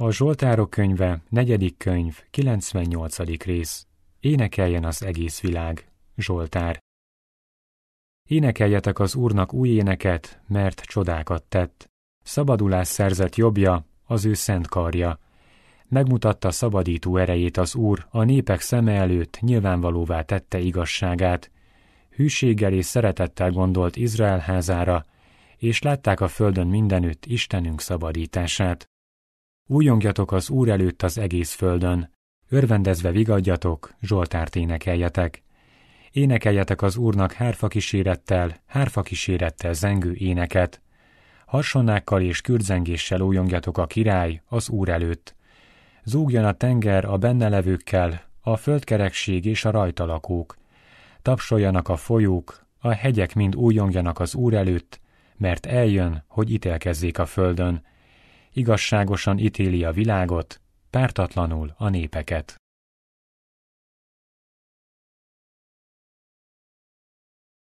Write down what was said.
A Zsoltárok könyve, negyedik könyv, 98. rész. Énekeljen az egész világ. Zsoltár. Énekeljetek az Úrnak új éneket, mert csodákat tett. Szabadulás szerzett jobbja, az ő szent karja. Megmutatta szabadító erejét az Úr, a népek szeme előtt nyilvánvalóvá tette igazságát. Hűséggel és szeretettel gondolt Izrael házára, és látták a földön mindenütt Istenünk szabadítását. Újongjatok az Úr előtt az egész földön, örvendezve vigadjatok, Zsoltárt énekeljetek. Énekeljetek az Úrnak hárfa kísérettel, hárfa kísérettel zengő éneket. Harsonnákkal és kürdzengéssel újongjatok a király, az Úr előtt. Zúgjon a tenger a benne levőkkel, a földkerekség és a rajta lakók. Tapsoljanak a folyók, a hegyek mind újongjanak az Úr előtt, mert eljön, hogy ítélkezzék a földön, igazságosan ítéli a világot, pártatlanul a népeket.